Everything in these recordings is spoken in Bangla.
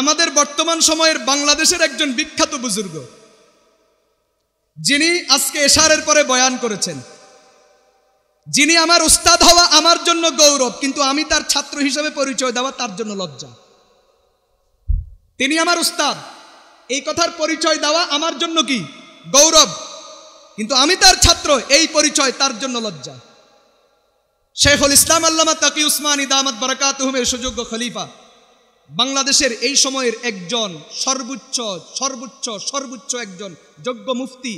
আমাদের বর্তমান সময়ের বাংলাদেশের একজন বিখ্যাত বুজুর্গ যিনি আজকে এশারের পরে বয়ান করেছেন যিনি আমার উস্তাদ হওয়া আমার জন্য গৌরব কিন্তু আমি তার ছাত্র হিসেবে পরিচয় দেওয়া তার জন্য লজ্জা তিনি আমার উস্তাদ এই কথার পরিচয় দেওয়া আমার জন্য কি গৌরব কিন্তু আমি তার ছাত্র এই পরিচয় তার জন্য লজ্জা শেখুল ইসলাম আল্লামা তাকি উসমান ইদামত বারাকাত সুযোগ্য খলিফা বাংলাদেশের এই সময়ের একজন সর্বোচ্চ সর্বোচ্চ সর্বোচ্চ একজন যোগ্য মুফতি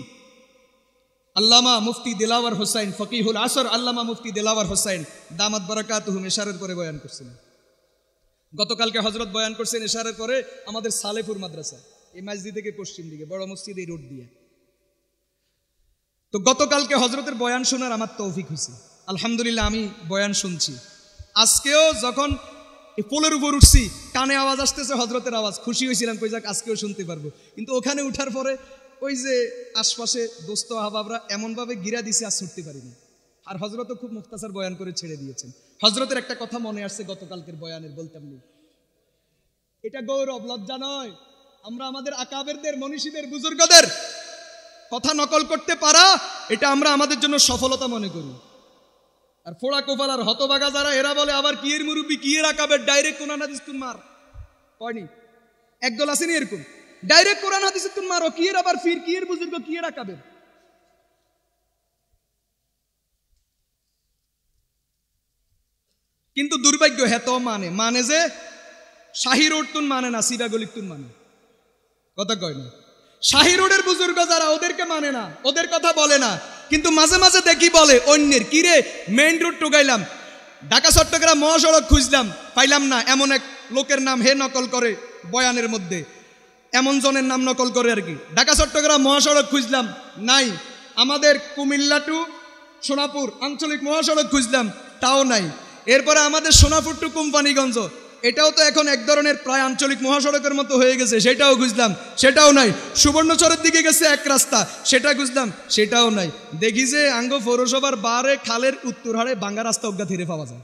আল্লামা মুফতি দিলাওয়ার হোসাইন ফকিহুল আসর আল্লামা মুফতি দিলাওয়ার হোসাইন দামাত বারাকাত হুম এশারের পরে বয়ান করছেন গতকালকে হজরত বয়ান করছেন এশারের পরে আমাদের সালেপুর মাদ্রাসা এই মাসজিদ থেকে পশ্চিম দিকে বড় মসজিদ এই রোড দিয়ে তো গতকালকে হজরতের বয়ান শোনার আমার তৌফিক হয়েছে আলহামদুলিল্লাহ আমি বয়ান শুনছি আজকেও যখন এই পোলের উপর উঠছি কানে আওয়াজ আসতেছে হজরতের আওয়াজ খুশি হয়েছিলাম কই যাক আজকেও শুনতে পারবো কিন্তু ওখানে উঠার পরে ওই যে আশপাশে দোস্ত আহবাবরা এমনভাবে গিরা দিছে আর ছুটতে পারিনি আর হজরতও খুব মুক্তাসার বয়ান করে ছেড়ে দিয়েছেন হজরতের একটা কথা মনে আসছে গতকালকের বয়ানের বলতাম নি এটা গৌরব লজ্জা নয় আমরা আমাদের আকাবেরদের মনীষীদের বুজুর্গদের কথা নকল করতে পারা এটা আমরা আমাদের জন্য সফলতা মনে করি আর ফোড়া কোপাল আর হতবাগা যারা এরা বলে আবার কি এর মুরুব্বি কি এর আকাবে ডাইরেক্ট কোরআন হাদিস তুন মার কয়নি একদল আসেনি এরকম ডাইরেক্ট কোরআন হাদিস তুন মারো কি এর আবার ফির কি এর বুজুর্গ কি এর আকাবে কিন্তু দুর্ভাগ্য হেত হ্যাঁ, মানে মানে যে শাহি রোড তুন মানে না সিরা গলিক তুন মানে কথা কয় না শাহী রোডের বুজুর্গ যারা ওদেরকে মানে না ওদের কথা বলে না কিন্তু মাঝে মাঝে দেখি বলে অন্যের কিরে মেইন রোড টুকাইলাম ঢাকা চট্টগ্রাম মহাসড়ক খুঁজলাম পাইলাম না এমন এক লোকের নাম হে নকল করে বয়ানের মধ্যে এমন জনের নাম নকল করে আর কি ঢাকা চট্টগ্রাম মহাসড়ক খুঁজলাম নাই আমাদের কুমিল্লা টু সোনাপুর আঞ্চলিক মহাসড়ক খুঁজলাম তাও নাই এরপরে আমাদের সোনাপুর টু কোম্পানিগঞ্জ এটাও তো এখন এক ধরনের প্রায় আঞ্চলিক মহাসড়কের মতো হয়ে গেছে সেটাও বুঝলাম সেটাও নাই সুবর্ণচরের দিকে গেছে এক রাস্তা সেটা বুঝলাম সেটাও নাই দেখি যে আঙ্গ পৌরসভার বারে খালের উত্তর হারে বাঙ্গা রাস্তা অজ্ঞা ধীরে পাওয়া যায়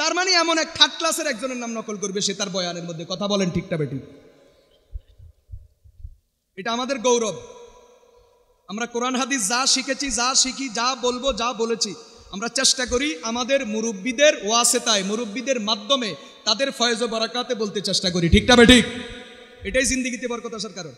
তার মানে এমন এক থার্ড ক্লাসের একজনের নাম নকল করবে সে তার বয়ানের মধ্যে কথা বলেন ঠিকটা বেটি এটা আমাদের গৌরব আমরা কোরআন হাদিস যা শিখেছি যা শিখি যা বলবো যা বলেছি আমরা চেষ্টা করি আমাদের মুরব্বীদের ওয়াসেতায় মুরব্বীদের মাধ্যমে তাদের ফয়েজ ও বরাকাতে বলতে চেষ্টা করি ঠিক না ঠিক এটাই জিন্দিগিতে বরকত আসার কারণ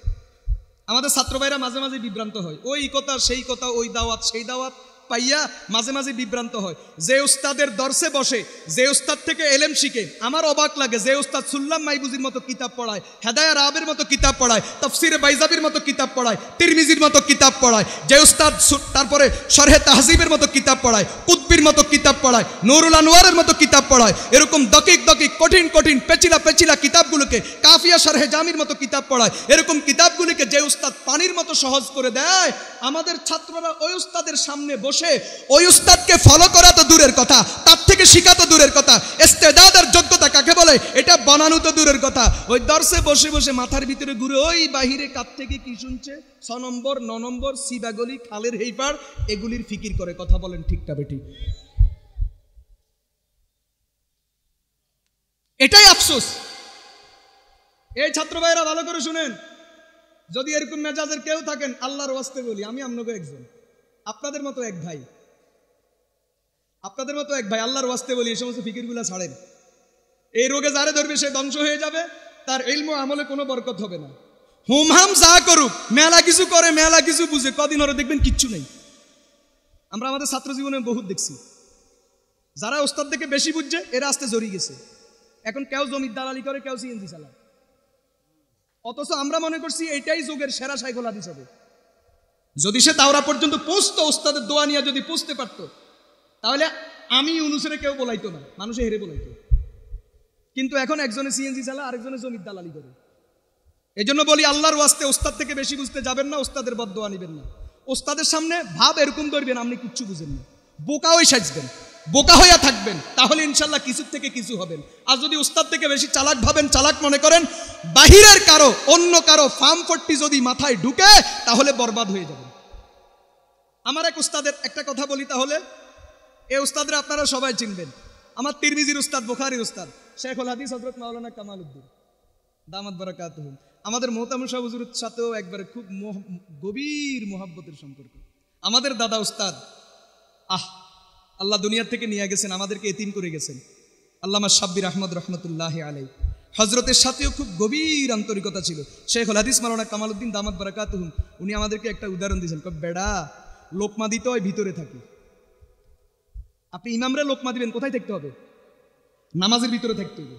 আমাদের ছাত্র ভাইরা মাঝে মাঝে বিভ্রান্ত হয় ওই কথা সেই কথা ওই দাওয়াত সেই দাওয়াত পাইয়া মাঝে মাঝে বিভ্রান্ত হয় যে উস্তাদের দর্শে বসে যে উস্তাদ থেকে এলেম শিখে আমার অবাক লাগে যে উস্তাদ সুল্লাম মাইবুজির মতো কিতাব পড়ায় হেদায় রাবের মতো কিতাব পড়ায় তফসির বাইজাবির মতো কিতাব পড়ায় তিরমিজির মতো কিতাব পড়ায় যে উস্তাদ তারপরে শরহে তাহজিবের মতো কিতাব পড়ায় কুতবির মতো কিতাব পড়ায় নুরুল আনোয়ারের মতো কিতাব পড়ায় এরকম দকিক দকিক কঠিন কঠিন পেচিলা পেচিলা কিতাবগুলোকে কাফিয়া শরহে জামির মতো কিতাব পড়ায় এরকম কিতাবগুলিকে যে উস্তাদ পানির মতো সহজ করে দেয় আমাদের ছাত্ররা ওই উস্তাদের সামনে বসে ওই উস্তাদকে ফলো করা তো দূরের কথা তার থেকে শিখা তো দূরের কথা এস্তেদাদ আর যোগ্যতা কাকে বলে এটা বানানো তো দূরের কথা ওই দর্শে বসে বসে মাথার ভিতরে ঘুরে ওই বাহিরে কার থেকে কি শুনছে ছ নম্বর ন নম্বর সিবাগলি খালের হেইপার এগুলির ফিকির করে কথা বলেন ঠিকটা বেটি এটাই আফসোস এই ছাত্র ভাইরা ভালো করে শুনেন যদি এরকম মেজাজের কেউ থাকেন আল্লাহর ওয়াস্তে বলি আমি আপনাকে একজন আপনাদের মতো এক ভাই আপনাদের মতো এক ভাই আল্লাহর ওয়াস্তে বলি এই সমস্ত ফিকিরগুলা ছাড়েন এই রোগে যারে ধরবে সে ধ্বংস হয়ে যাবে তার এলমো আমলে কোনো বরকত হবে না হুমহাম যা করুক মেলা কিছু করে মেলা কিছু বুঝে কদিন ওরা দেখবেন কিচ্ছু নেই আমরা আমাদের ছাত্র জীবনে বহুত দেখছি যারা ওস্তাদ থেকে বেশি বুঝছে এরা আস্তে জড়িয়ে গেছে এখন কেউ জমির দালালি করে কেউ সিএনজি চালায় অথচ আমরা মনে করছি এটাই যুগের সেরা সাইকোল হাদিস হবে যদি সে তাওরা পর্যন্ত পৌঁছত ওস্তাদের দোয়া নিয়ে যদি পৌঁছতে পারত তাহলে আমি অনুসারে কেউ বলাইতো না মানুষে হেরে বলাইতো কিন্তু এখন একজনে সিএনজি চালা আরেকজনে জমির দালালি করে এই জন্য বলি আল্লাহর ওয়াস্তে ওস্তাদ থেকে বেশি বুঝতে যাবেন না ওস্তাদের বদ দোয়া নিবেন না ওস্তাদের সামনে ভাব এরকম ধরবেন আপনি কিচ্ছু বুঝেন না বোকাওই সাজবেন বোকা হইয়া থাকবেন তাহলে ইনশাল্লাহ কিছুর থেকে কিছু হবেন আর যদি উস্তাদ থেকে বেশি চালাক ভাবেন চালাক মনে করেন বাহিরের কারো অন্য কারো ফার্ম ফোরটি যদি মাথায় ঢুকে তাহলে বরবাদ হয়ে যাবেন আমার এক উস্তাদের একটা কথা বলি তাহলে এ উস্তাদের আপনারা সবাই চিনবেন আমার তিরমিজির উস্তাদ বোখারির উস্তাদ শেখুল হাদিস হজরত মাওলানা কামাল উদ্দিন দামাত বরাকাত আমাদের মোহতাম শাহ হুজুরের সাথেও একবারে খুব গভীর মোহাব্বতের সম্পর্ক আমাদের দাদা উস্তাদ আহ আল্লাহ দুনিয়ার থেকে নিয়ে গেছেন আমাদেরকে এতিম করে গেছেন আল্লামা সাব্বির আহমদ রহমতুল্লাহ আলাই হজরতের সাথেও খুব গভীর আন্তরিকতা ছিল শেখ হাদিস মালানা উদ্দিন দামাত বারাকাত উনি আমাদেরকে একটা উদাহরণ দিয়েছেন বেড়া লোকমা দিতে হয় ভিতরে থাকি আপনি ইমামরা লোকমা দিবেন কোথায় থাকতে হবে নামাজের ভিতরে থাকতে হবে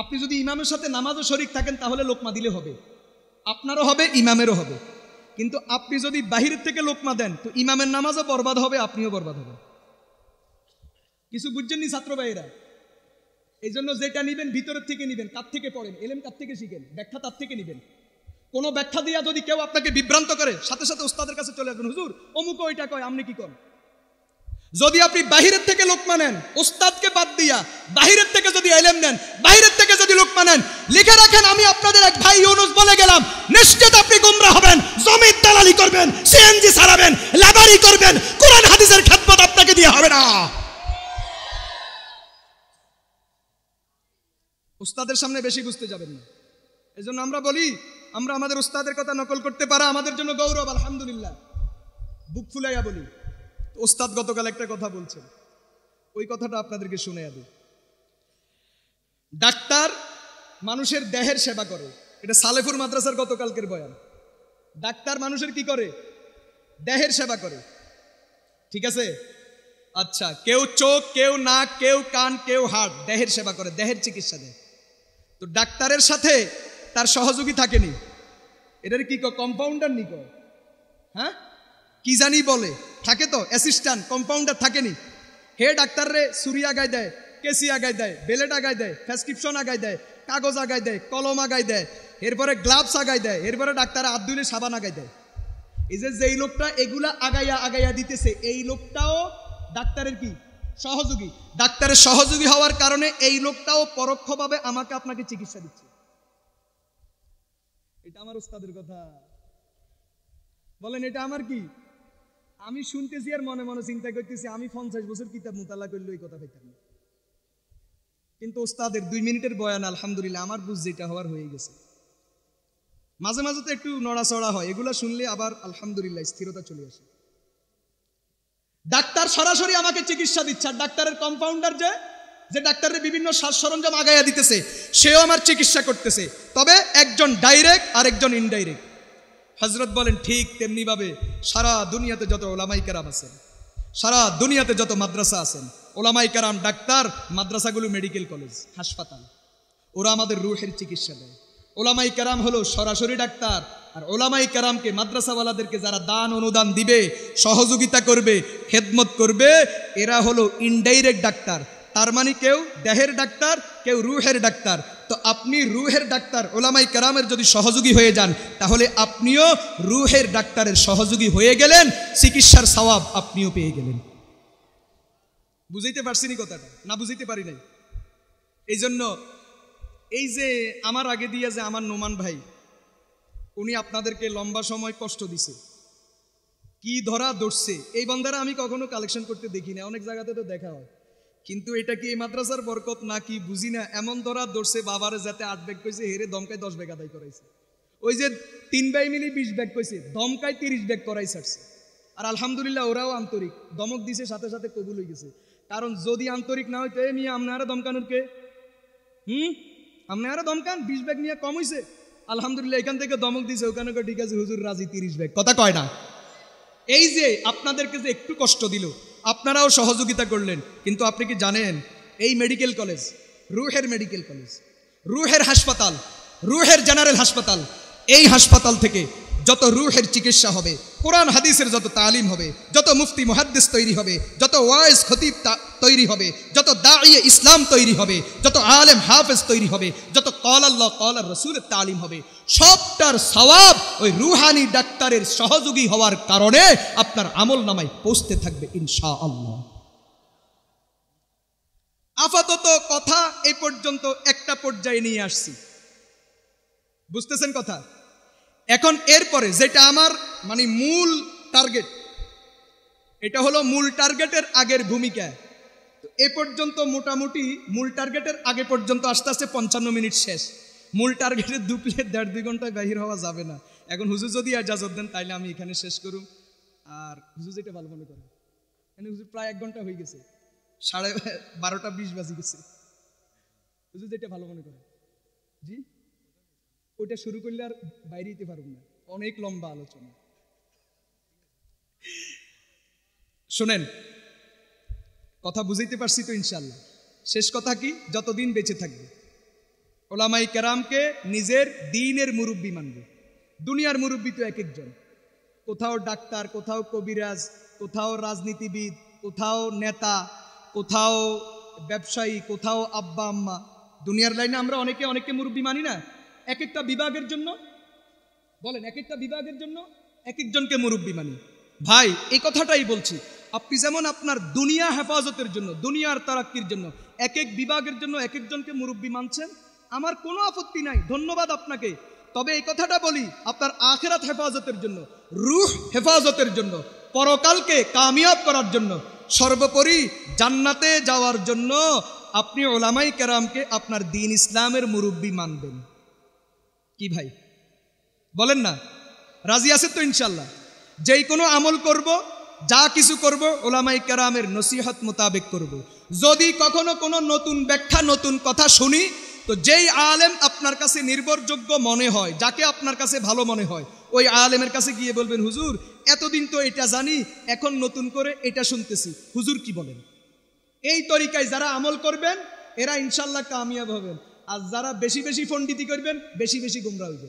আপনি যদি ইমামের সাথে নামাজও শরিক থাকেন তাহলে লোকমা দিলে হবে আপনারও হবে ইমামেরও হবে কিন্তু আপনি যদি বাহিরের থেকে লোকমা দেন তো ইমামের নামাজও বরবাদ হবে আপনিও বরবাদ হবেন কিছু বুঝছেননি ছাত্র ভাইয়েরা এই জন্য যেটা নিবেন ভিতরের থেকে নিবেন কার থেকে পড়েন এলেম কার থেকে শিখেন ব্যাখ্যা তার থেকে নিবেন কোন ব্যাখ্যা দিয়া যদি কেউ আপনাকে বিভ্রান্ত করে সাথে সাথে উস্তাদের কাছে চলে আসবেন হুজুর অমুক ওইটা কয় আপনি কি করেন যদি আপনি বাহিরের থেকে লোক মানেন উস্তাদকে বাদ দিয়া বাহিরের থেকে যদি এলেম নেন বাহিরের থেকে যদি লোক মানেন লিখে রাখেন আমি আপনাদের এক ভাই ইউনুস বলে গেলাম নিশ্চিত আপনি গুমরা হবেন জমির দালালি করবেন সিএনজি সারাবেন লেবারি করবেন কোরআন হাদিসের খেদমত আপনাকে দিয়ে হবে না উস্তাদের সামনে বেশি বুঝতে যাবেন না জন্য আমরা বলি আমরা আমাদের উস্তাদের কথা নকল করতে পারা আমাদের জন্য গৌরব আলহামদুলিল্লাহ বুক ফুলাইয়া বলি ওস্তাদ গতকাল একটা কথা বলছেন ওই কথাটা আপনাদেরকে শুনে আবে ডাক্তার মানুষের দেহের সেবা করে এটা সালেফুর মাদ্রাসার গতকালকের বয়ান ডাক্তার মানুষের কি করে দেহের সেবা করে ঠিক আছে আচ্ছা কেউ চোখ কেউ নাক কেউ কান কেউ হাট দেহের সেবা করে দেহের চিকিৎসা দেয় তো ডাক্তারের সাথে তার সহযোগী থাকেনি এটার কি কম্পাউন্ডার নি হ্যাঁ কি জানি বলে থাকে তো অ্যাসিস্ট্যান্ট কম্পাউন্ডার থাকেনি হে ডাক্তাররে সুরি আগায় দেয় কেসি আগায় দেয় বেলেট আগায় দেয় প্রেসক্রিপশন আগায় দেয় কাগজ আগায় দেয় কলম আগায় দেয় এরপরে গ্লাভস আগায় দেয় এরপরে ডাক্তার আব্দুলের সাবান আগায় দেয় এই যে যেই লোকটা এগুলা আগাইয়া আগাইয়া দিতেছে এই লোকটাও ডাক্তারের কি সহযোগী ডাক্তারের সহযোগী হওয়ার কারণে এই লোকটাও পরোক্ষভাবে আমাকে আপনাকে চিকিৎসা দিচ্ছে এটা আমার উস্তাদের কথা বলেন এটা আমার কি আমি শুনতেছি আর মনে মনে চিন্তা করতেছি আমি পঞ্চাশ বছর কিতাব মোতালা করলে ওই কথা পাইতাম কিন্তু ওস্তাদের দুই মিনিটের বয়ান আলহামদুলিল্লাহ আমার বুঝ যেটা হওয়ার হয়ে গেছে মাঝে মাঝে তো একটু নড়াচড়া হয় এগুলা শুনলে আবার আলহামদুলিল্লাহ স্থিরতা চলে আসে ডাক্তার সরাসরি আমাকে চিকিৎসা দিচ্ছে আর ডাক্তারের কম্পাউন্ডার যে যে ডাক্তারের বিভিন্ন সাজ সরঞ্জাম আগাইয়া দিতেছে সেও আমার চিকিৎসা করতেছে তবে একজন ডাইরেক্ট আর একজন ইনডাইরেক্ট হজরত বলেন ঠিক তেমনিভাবে সারা দুনিয়াতে যত ওলামাই আছেন সারা দুনিয়াতে যত মাদ্রাসা আছেন ওলামাই কারাম ডাক্তার মাদ্রাসাগুলো মেডিকেল কলেজ হাসপাতাল ওরা আমাদের রুহের চিকিৎসা দেয় ওলামাই কারাম হলো সরাসরি ডাক্তার আর ওলামাই কারামকে মাদ্রাসাওয়ালাদেরকে যারা দান অনুদান দিবে সহযোগিতা করবে খেদমত করবে এরা হলো ইনডাইরেক্ট ডাক্তার তার মানে কেউ দেহের ডাক্তার কেউ রুহের ডাক্তার তো আপনি রুহের ডাক্তার ওলামাই কারামের যদি সহযোগী হয়ে যান তাহলে আপনিও রুহের ডাক্তারের সহযোগী হয়ে গেলেন চিকিৎসার স্বভাব আপনিও পেয়ে গেলেন বুঝাইতে পারছিনি কথাটা না বুঝাইতে পারি নাই এই জন্য এই যে আমার আগে দিয়ে যে আমার নোমান ভাই উনি আপনাদেরকে লম্বা সময় কষ্ট দিছে কি ধরা দর্শে এই বান্দারা আমি কখনো কালেকশন করতে দেখি না অনেক জায়গাতে তো দেখা হয় কিন্তু এটা কি এই মাদ্রাসার বরকত না কি বুঝি না এমন ধরা দর্শে বাবারে যাতে আট ব্যাগ কইছে হেরে দমকায় দশ ব্যাগ আদায় করাইছে ওই যে তিন ব্যাগ মিলি বিশ ব্যাগ কইছে দমকায় তিরিশ ব্যাগ করাই ছাড়ছে আর আলহামদুলিল্লাহ ওরাও আন্তরিক দমক দিছে সাথে সাথে কবুল হয়ে গেছে কারণ যদি আন্তরিক না হইতো এ আমনারা দমকানোর কে হুম আমনারা দমকান বিশ ব্যাগ নিয়ে কম হইছে আলহামদুলিল্লাহ এখান থেকে দমক দিছে ওখানে ঠিক আছে হুজুর রাজি তিরিশ ব্যাগ কথা কয় না এই যে আপনাদেরকে যে একটু কষ্ট দিল আপনারাও সহযোগিতা করলেন কিন্তু আপনি কি জানেন এই মেডিকেল কলেজ রুহের মেডিকেল কলেজ রুহের হাসপাতাল রুহের জেনারেল হাসপাতাল এই হাসপাতাল থেকে যত রুহের চিকিৎসা হবে কোরআন হাদিসের যত তালিম হবে যত মুফতি মহাদ্দেস তৈরি হবে যত ওয়াইজ খতিব তৈরি হবে যত দাঁড়িয়ে ইসলাম তৈরি হবে যত আলেম হাফেজ তৈরি হবে যত কল আল্লাহ কলার রসুলের তালিম হবে সবটার সওয়াব ওই রুহানি ডাক্তারের সহযোগী হওয়ার কারণে আপনার আমল নামায় পৌঁছতে থাকবে ইনশা আল্লাহ আপাতত কথা এই পর্যন্ত একটা পর্যায়ে নিয়ে আসছি বুঝতেছেন কথা এখন এরপরে যেটা আমার মানে মূল টার্গেট এটা হলো মূল টার্গেটের আগের ভূমিকা এ পর্যন্ত মোটামুটি মূল টার্গেটের আগে পর্যন্ত আস্তে আস্তে পঞ্চান্ন মিনিট শেষ মূল টার্গেটের দু প্লেট দেড় দুই ঘন্টায় বাহির হওয়া যাবে না এখন হুজুর যদি এজাজত দেন তাইলে আমি এখানে শেষ করুম আর হুজুর যেটা ভালো মনে করেন এখানে হুজুর প্রায় এক ঘন্টা হয়ে গেছে সাড়ে বারোটা বিশ বাজি গেছে হুজুর যেটা ভালো মনে করেন জি ওটা শুরু করলে আর বাইরে যেতে পারব না অনেক লম্বা আলোচনা শোনেন কথা বুঝাইতে পারছি তো ইনশাল্লাহ শেষ কথা কি যতদিন বেঁচে থাকবে ওলামাই কেরামকে নিজের দিনের মুরব্বী মানবে দুনিয়ার মুরব্বী তো এক একজন কোথাও ডাক্তার কোথাও কবিরাজ কোথাও রাজনীতিবিদ কোথাও নেতা কোথাও ব্যবসায়ী কোথাও আব্বা আম্মা দুনিয়ার লাইনে আমরা অনেকে অনেকে মুরব্বী মানি না এক একটা বিভাগের জন্য বলেন এক একটা বিভাগের জন্য এক একজনকে মুরব্বী মানি ভাই এই কথাটাই বলছি আপনি যেমন আপনার দুনিয়া হেফাজতের জন্য দুনিয়ার তারাক্কির জন্য এক এক বিভাগের জন্য এক একজনকে মুরব্বী মানছেন আমার কোনো আপত্তি নাই ধন্যবাদ আপনাকে তবে এই কথাটা বলি আপনার আখেরাত হেফাজতের জন্য রুহ হেফাজতের জন্য পরকালকে কামিয়াব করার জন্য সর্বোপরি জান্নাতে যাওয়ার জন্য আপনি ওলামাই কেরামকে আপনার দিন ইসলামের মুরব্বী মানবেন কি ভাই বলেন না রাজি আছে তো ইনশাল্লাহ যেই কোনো আমল করব যা কিছু করব ওলামাই কারামের নসিহত মোতাবেক করব। যদি কখনো কোনো নতুন ব্যাখ্যা নতুন কথা শুনি তো যেই আলেম আপনার কাছে নির্ভরযোগ্য মনে হয় যাকে আপনার কাছে ভালো মনে হয় ওই আলেমের কাছে গিয়ে বলবেন হুজুর এতদিন তো এটা জানি এখন নতুন করে এটা শুনতেছি হুজুর কি বলেন এই তরিকায় যারা আমল করবেন এরা ইনশাল্লাহ কামিয়াব হবেন আর যারা বেশি বেশি ফন্ডিতি করবেন বেশি বেশি গুমরা হইবে